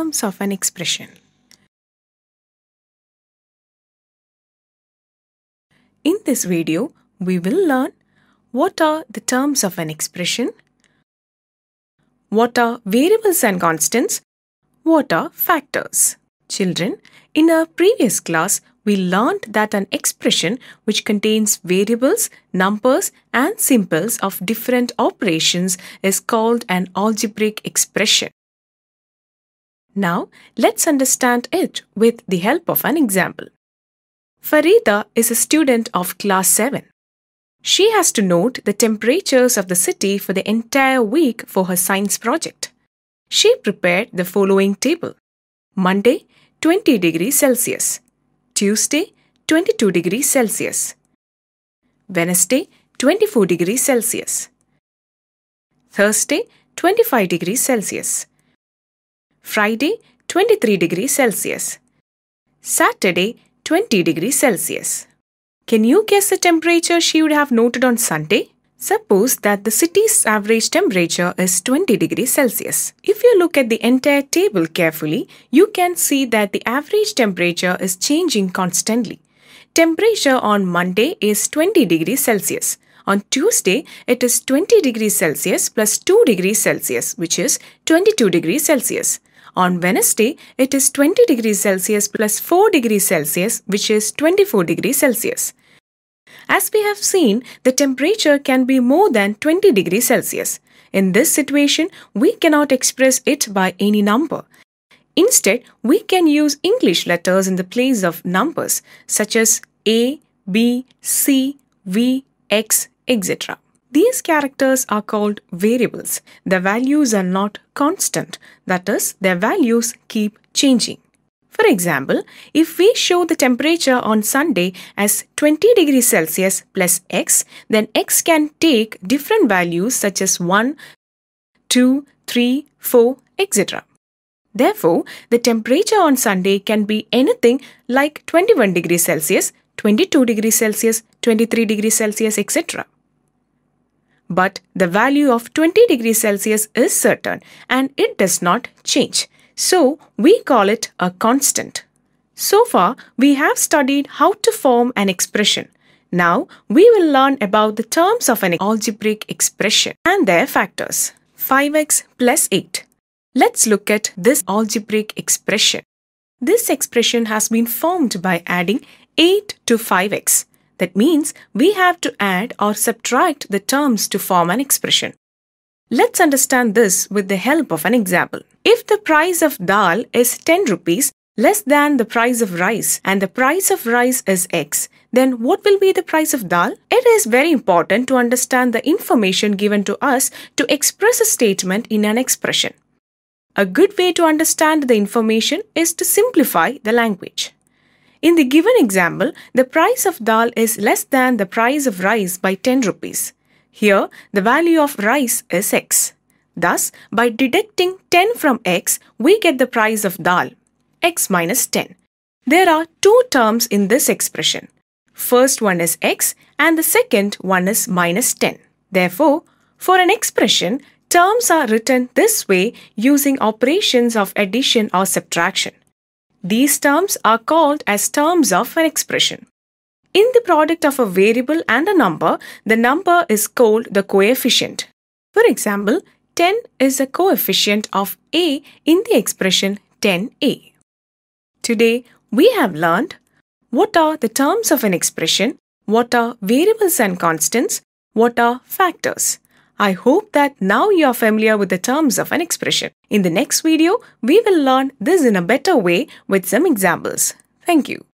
terms of an expression. In this video, we will learn what are the terms of an expression, what are variables and constants, what are factors. Children, in our previous class, we learned that an expression which contains variables, numbers and symbols of different operations is called an algebraic expression. Now, let's understand it with the help of an example. Farida is a student of class 7. She has to note the temperatures of the city for the entire week for her science project. She prepared the following table. Monday, 20 degrees Celsius. Tuesday, 22 degrees Celsius. Wednesday, 24 degrees Celsius. Thursday, 25 degrees Celsius. Friday 23 degrees Celsius. Saturday 20 degrees Celsius. Can you guess the temperature she would have noted on Sunday? Suppose that the city's average temperature is 20 degrees Celsius. If you look at the entire table carefully, you can see that the average temperature is changing constantly. Temperature on Monday is 20 degrees Celsius. On Tuesday, it is 20 degrees Celsius plus 2 degrees Celsius, which is 22 degrees Celsius. On Wednesday, it is 20 degrees Celsius plus 4 degrees Celsius, which is 24 degrees Celsius. As we have seen, the temperature can be more than 20 degrees Celsius. In this situation, we cannot express it by any number. Instead, we can use English letters in the place of numbers such as A, B, C, V, X, etc. These characters are called variables. Their values are not constant, that is, their values keep changing. For example, if we show the temperature on Sunday as 20 degrees Celsius plus x, then x can take different values such as 1, 2, 3, 4, etc. Therefore, the temperature on Sunday can be anything like 21 degrees Celsius, 22 degrees Celsius, 23 degrees Celsius, etc but the value of 20 degrees Celsius is certain and it does not change. So we call it a constant. So far, we have studied how to form an expression. Now, we will learn about the terms of an algebraic expression and their factors. 5x plus 8. Let's look at this algebraic expression. This expression has been formed by adding 8 to 5x. That means we have to add or subtract the terms to form an expression. Let's understand this with the help of an example. If the price of dal is 10 rupees less than the price of rice and the price of rice is x, then what will be the price of dal? It is very important to understand the information given to us to express a statement in an expression. A good way to understand the information is to simplify the language. In the given example, the price of dal is less than the price of rice by 10 rupees. Here, the value of rice is x. Thus, by deducting 10 from x, we get the price of dal, x minus 10. There are two terms in this expression. First one is x and the second one is minus 10. Therefore, for an expression, terms are written this way using operations of addition or subtraction. These terms are called as terms of an expression. In the product of a variable and a number, the number is called the coefficient. For example, 10 is a coefficient of a in the expression 10a. Today, we have learned what are the terms of an expression, what are variables and constants, what are factors. I hope that now you are familiar with the terms of an expression. In the next video, we will learn this in a better way with some examples. Thank you.